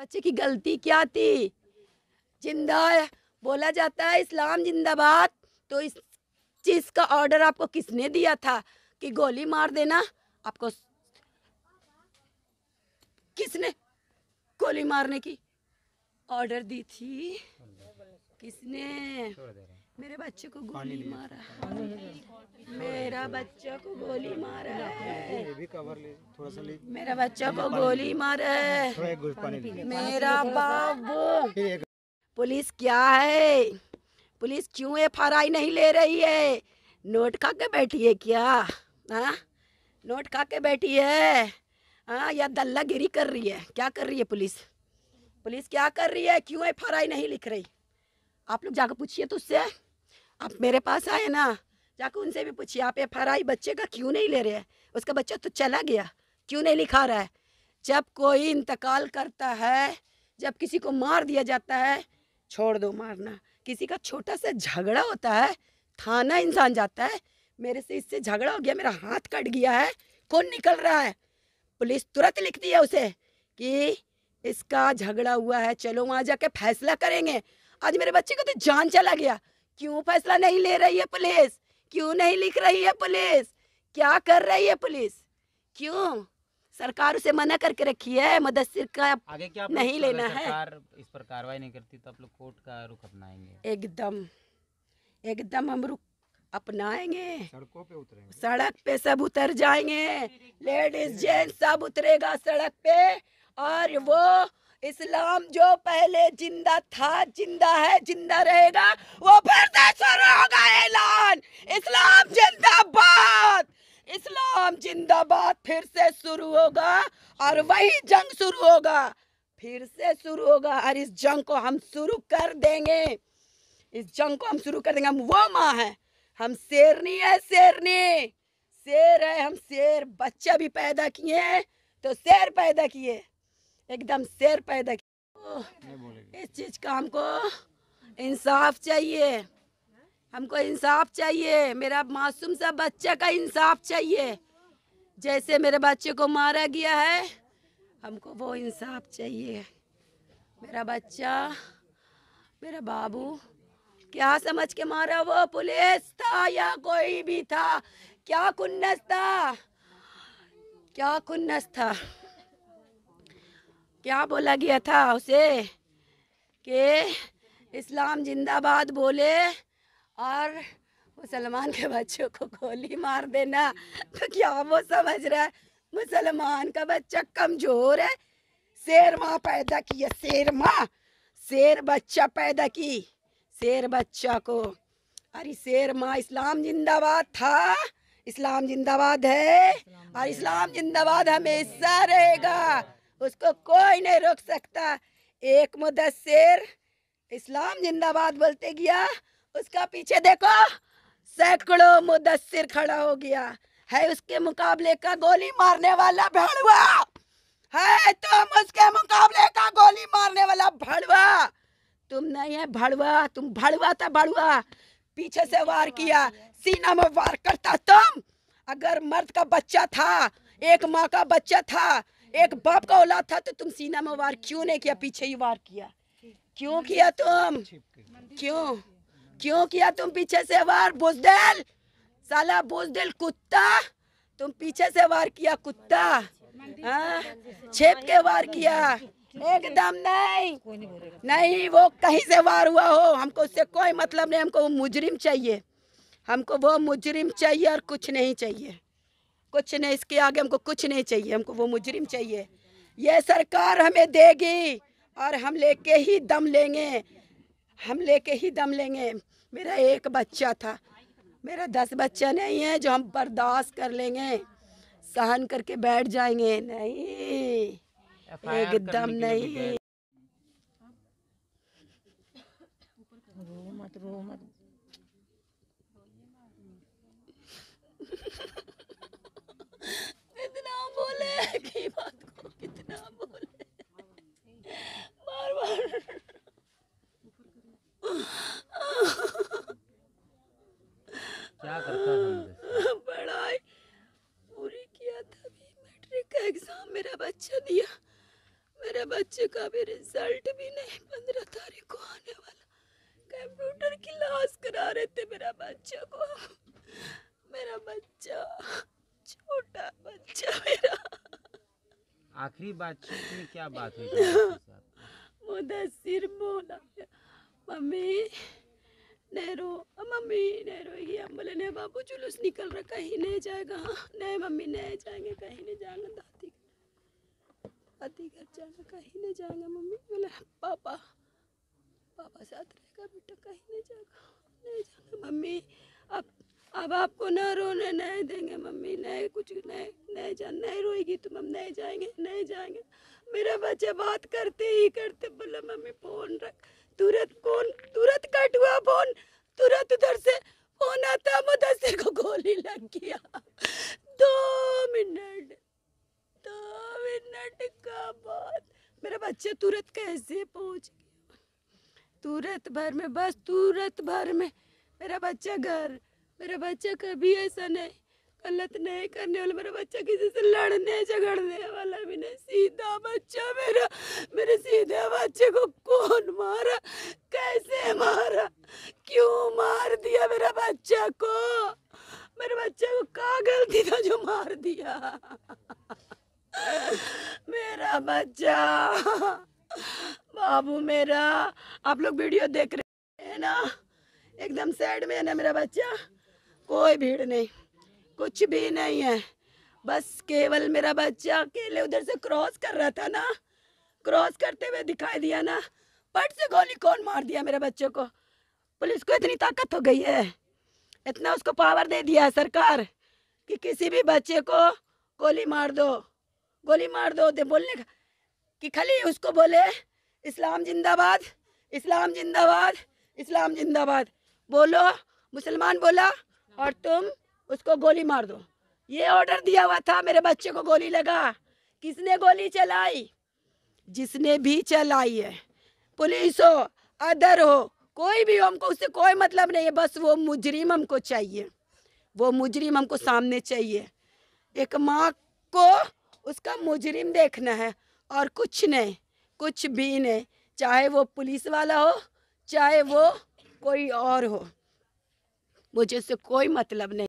बच्चे की गलती क्या थी जिंदा बोला जाता है इस्लाम जिंदाबाद तो इस चीज़ का ऑर्डर आपको किसने दिया था कि गोली मार देना आपको किसने गोली मारने की ऑर्डर दी थी किसने मेरे बच्चे को गोली मारा मेरा बच्चा को गोली मारा है मेरा बच्चा को गोली मारा है मेरा बाबू पुलिस क्या है पुलिस क्यों एफ आर आई नहीं ले रही है नोट खा के बैठी है क्या हाँ नोट खा के बैठी है हाँ या दल्ला गिरी कर रही है क्या कर रही है पुलिस पुलिस क्या कर रही है क्यों एफ आर आई नहीं लिख रही आप लोग जाकर पूछिए तो उससे आप मेरे पास आए ना जाकर उनसे भी पूछिए आप एफ आई बच्चे का क्यों नहीं ले रहे हैं उसका बच्चा तो चला गया क्यों नहीं लिखा रहा है जब कोई इंतकाल करता है जब किसी को मार दिया जाता है छोड़ दो मारना किसी का छोटा सा झगड़ा होता है थाना इंसान जाता है मेरे से इससे झगड़ा हो गया मेरा हाथ कट गया है कौन निकल रहा है पुलिस तुरंत लिखती है उसे कि इसका झगड़ा हुआ है चलो वहाँ जाके फैसला करेंगे आज मेरे बच्चे को तो जान चला गया क्यों फैसला नहीं ले रही है पुलिस क्यों नहीं लिख रही है पुलिस क्या कर रही है पुलिस क्यों सरकार उसे मना करके रखी है मुदस्सिर का आगे क्या नहीं लेना है सरकार इस पर कार्रवाई नहीं करती तो आप लोग कोर्ट का रुख अपनाएंगे एकदम एकदम हम रुख अपनाएंगे सड़कों पे उतरेंगे सड़क पे सब उतर जाएंगे लेडीज जेंट्स सब उतरेगा सड़क पे और वो इस्लाम जो पहले जिंदा था जिंदा है जिंदा रहेगा वो फिर से शुरू होगा ऐलान इस्लाम जिंदाबाद इस्लाम जिंदाबाद फिर से शुरू होगा और वही जंग शुरू होगा फिर से शुरू होगा और इस जंग को हम शुरू कर देंगे इस जंग को हम शुरू कर देंगे हम वो माँ है हम शेरनी है शेरनी शेर है हम शेर बच्चा भी पैदा किए हैं तो शेर पैदा किए एकदम शेर पैदा किया इस चीज का हमको इंसाफ चाहिए हमको इंसाफ चाहिए मेरा मासूम सा बच्चा का इंसाफ चाहिए जैसे मेरे बच्चे को मारा गया है हमको वो इंसाफ चाहिए मेरा बच्चा मेरा बाबू क्या समझ के मारा वो पुलिस था या कोई भी था क्या कुन्नस था क्या कुन्नस था क्या बोला गया था उसे कि इस्लाम जिंदाबाद बोले और मुसलमान के बच्चों को गोली मार देना तो क्या वो समझ रहा है मुसलमान का बच्चा कमजोर है शेर माँ पैदा की है शेर माँ शेर बच्चा पैदा की शेर बच्चा को अरे शेर माँ इस्लाम जिंदाबाद था इस्लाम जिंदाबाद है और इस्लाम जिंदाबाद हमेशा रहेगा उसको कोई नहीं रोक सकता एक मुदत इस्लाम जिंदाबाद बोलते गया उसका पीछे देखो सैकड़ों मुदस्सिर खड़ा हो गया है उसके मुकाबले का गोली मारने वाला भड़वा है तुम उसके मुकाबले का गोली मारने वाला भड़वा तुम नहीं है भड़वा तुम भड़वा था भड़वा पीछे से वार किया सीना में वार करता तुम अगर मर्द का बच्चा था एक माँ का बच्चा था एक बाप का औलाद था तो तुम सीना में वार क्यों नहीं किया पीछे ही वार किया क्यों किया तुम क्यों क्यों किया तुम पीछे से वार बुजदेल साला बुजदेल कुत्ता तुम पीछे से वार किया कुत्ता हाँ? छेप के वार किया एकदम नहीं नहीं वो कहीं से वार हुआ हो हमको उससे कोई मतलब नहीं हमको वो मुजरिम चाहिए हमको वो मुजरिम चाहिए और कुछ नहीं चाहिए कुछ नहीं इसके आगे हमको कुछ नहीं चाहिए हमको वो मुजरिम चाहिए ये सरकार हमें देगी और हम लेके ही दम लेंगे हम लेके ही दम लेंगे मेरा एक बच्चा था मेरा दस बच्चा नहीं है जो हम बर्दाश्त कर लेंगे सहन करके बैठ जाएंगे नहीं एकदम नहीं रो मत रो मत अभी रिजल्ट भी नहीं पंद्रह तारीख को आने वाला कंप्यूटर की लाश करा रहे थे मेरा बच्चा को मेरा बच्चा छोटा बच्चा मेरा आखिरी बात में क्या बात हुई सिर बोला मम्मी नहरो मम्मी नहरो ये हम बोले नहीं बाबू जुलूस निकल रहा कहीं नहीं जाएगा हाँ, नहीं मम्मी नहीं जाएंगे कहीं नहीं जाएंगे दादी पति घर जाना कहीं नहीं जाएगा मम्मी बोले पापा पापा साथ रहेगा बेटा कहीं नहीं जाएगा नहीं जाना मम्मी अब अब आपको न रोने नहीं देंगे मम्मी नहीं कुछ नहीं नहीं जा नहीं रोएगी तुम तो हम नहीं जाएंगे नहीं जाएंगे मेरा बच्चा बात करते ही करते बोले मम्मी फ़ोन रख तुरंत फोन तुरंत कट हुआ फ़ोन तुरंत उधर से फोन आता मुदस्सिर को गोली लग गया दो मिनट तो का बहुत मेरा बच्चा तुरंत कैसे पहुंच गया तुरंत भर में बस तुरंत भर में मेरा बच्चा घर मेरा बच्चा कभी ऐसा नहीं गलत नहीं करने वाला मेरा बच्चा किसी से लड़ने झगड़ने वाला भी नहीं सीधा बच्चा मेरा मेरे सीधे बच्चे को कौन मारा कैसे मारा क्यों मार दिया मेरा बच्चा को मेरे बच्चे को कहा गलती था जो मार दिया मेरा बच्चा बाबू मेरा आप लोग वीडियो देख रहे हैं ना एकदम सैड में है ना मेरा बच्चा कोई भीड़ नहीं कुछ भी नहीं है बस केवल मेरा बच्चा अकेले उधर से क्रॉस कर रहा था ना क्रॉस करते हुए दिखाई दिया ना पट से गोली कौन मार दिया मेरे बच्चे को पुलिस को इतनी ताकत हो गई है इतना उसको पावर दे दिया है सरकार कि किसी भी बच्चे को गोली मार दो गोली मार दो दे बोलने का कि खाली उसको बोले इस्लाम जिंदाबाद इस्लाम जिंदाबाद इस्लाम जिंदाबाद बोलो मुसलमान बोला और तुम उसको गोली मार दो ये ऑर्डर दिया हुआ था मेरे बच्चे को गोली लगा किसने गोली चलाई जिसने भी चलाई है पुलिस हो अदर हो कोई भी हो हमको उससे कोई मतलब नहीं है बस वो मुजरिम हमको चाहिए वो मुजरिम हमको सामने चाहिए एक माँ को उसका मुजरिम देखना है और कुछ नहीं कुछ भी नहीं चाहे वो पुलिस वाला हो चाहे वो कोई और हो मुझे उससे कोई मतलब नहीं